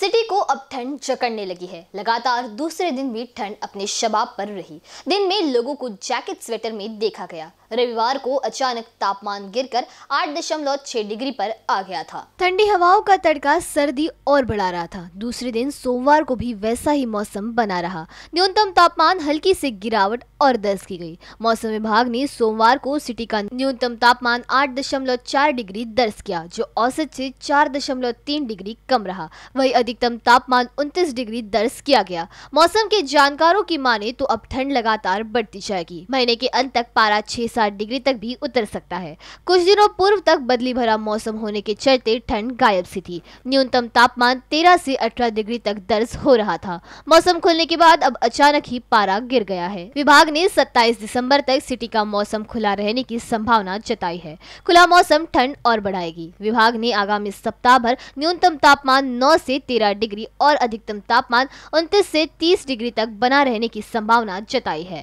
city को अब ठंड जकड़ने लगी है लगातार दूसरे दिन भी ठंड अपने शबाब पर रही दिन में लोगों को जैकेट स्वेटर में देखा गया रविवार को अचानक तापमान गिरकर 8.6 डिग्री पर आ गया था ठंडी हवाओं का तड़का सर्दी और बढ़ा रहा था दूसरे दिन सोमवार को भी वैसा ही मौसम बना रहा न्यूनतम तापमान हल्की से गिरावट और दर्ज की गई मौसम विभाग ने सोमवार को सिटी का न्यूनतम तापमान 8.4 डिग्री दर्ज किया जो औसत से 4.3 डिग्री कम रहा वही अधिकतम तापमान उनतीस डिग्री दर्ज किया गया मौसम के जानकारों की माने तो अब ठंड लगातार बढ़ती जाएगी महीने के अंत तक पारा छह सात डिग्री तक भी उतर सकता है कुछ दिनों पूर्व तक बदली भरा मौसम होने के चलते ठंड गायब सी थी न्यूनतम तापमान तेरह से अठारह डिग्री तक दर्ज हो रहा था मौसम खुलने के बाद अब अचानक ही पारा गिर गया है विभाग ने सत्ताईस दिसम्बर तक सिटी का मौसम खुला रहने की संभावना जताई है खुला मौसम ठंड और बढ़ाएगी विभाग ने आगामी सप्ताह भर न्यूनतम तापमान नौ से तेरह तेरह डिग्री और अधिकतम तापमान उनतीस से तीस डिग्री तक बना रहने की संभावना जताई है